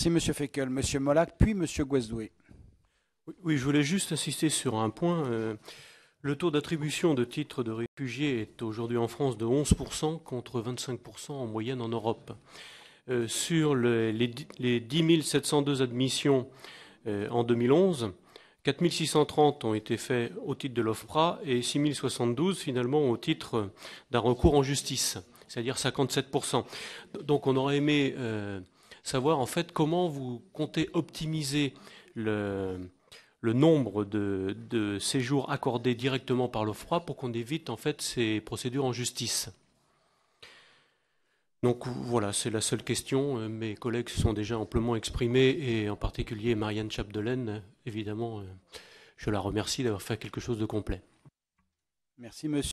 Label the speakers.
Speaker 1: Merci Monsieur Feckel, M. Molac, puis M. Guesdoué.
Speaker 2: Oui, je voulais juste insister sur un point. Euh, le taux d'attribution de titres de réfugiés est aujourd'hui en France de 11% contre 25% en moyenne en Europe. Euh, sur les, 10 702 admissions euh, en 2011, 4 630 ont été faits au titre de l'OFPRA et 6 072 finalement au titre d'un recours en justice, c'est-à-dire 57%. Donc on aurait aimé savoir en fait comment vous comptez optimiser le, nombre de, de, séjours accordés directement par l'OFRA pour qu'on évite en fait ces procédures en justice. Donc voilà, c'est la seule question. Mes collègues se sont déjà amplement exprimés et en particulier Marianne Chapdelaine, évidemment, euh, je la remercie d'avoir fait quelque chose de complet.
Speaker 3: Merci monsieur.